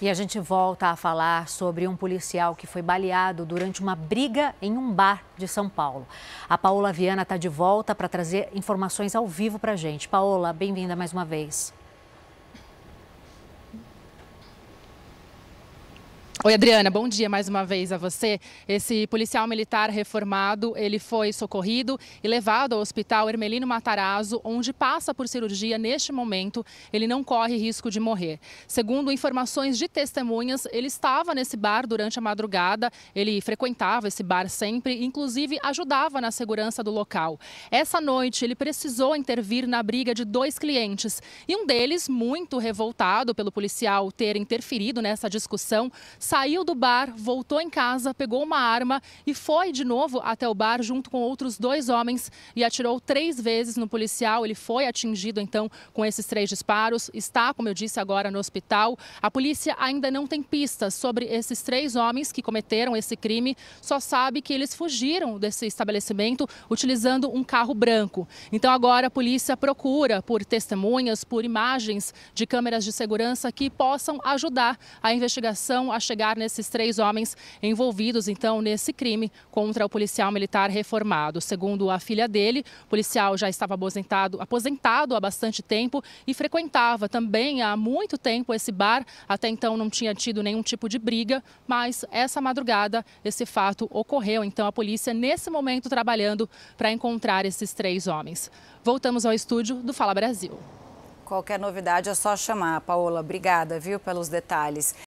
E a gente volta a falar sobre um policial que foi baleado durante uma briga em um bar de São Paulo. A Paola Viana está de volta para trazer informações ao vivo para a gente. Paola, bem-vinda mais uma vez. Oi, Adriana, bom dia mais uma vez a você. Esse policial militar reformado, ele foi socorrido e levado ao hospital Hermelino Matarazzo, onde passa por cirurgia neste momento. Ele não corre risco de morrer. Segundo informações de testemunhas, ele estava nesse bar durante a madrugada, ele frequentava esse bar sempre, inclusive ajudava na segurança do local. Essa noite, ele precisou intervir na briga de dois clientes e um deles, muito revoltado pelo policial ter interferido nessa discussão, saiu do bar, voltou em casa, pegou uma arma e foi de novo até o bar junto com outros dois homens e atirou três vezes no policial. Ele foi atingido então com esses três disparos, está, como eu disse, agora no hospital. A polícia ainda não tem pistas sobre esses três homens que cometeram esse crime, só sabe que eles fugiram desse estabelecimento utilizando um carro branco. Então agora a polícia procura por testemunhas, por imagens de câmeras de segurança que possam ajudar a investigação a chegar chegar nesses três homens envolvidos, então, nesse crime contra o policial militar reformado. Segundo a filha dele, o policial já estava aposentado, aposentado há bastante tempo e frequentava também há muito tempo esse bar. Até então não tinha tido nenhum tipo de briga, mas essa madrugada esse fato ocorreu. Então a polícia, nesse momento, trabalhando para encontrar esses três homens. Voltamos ao estúdio do Fala Brasil. Qualquer novidade é só chamar, Paola. Obrigada, viu, pelos detalhes.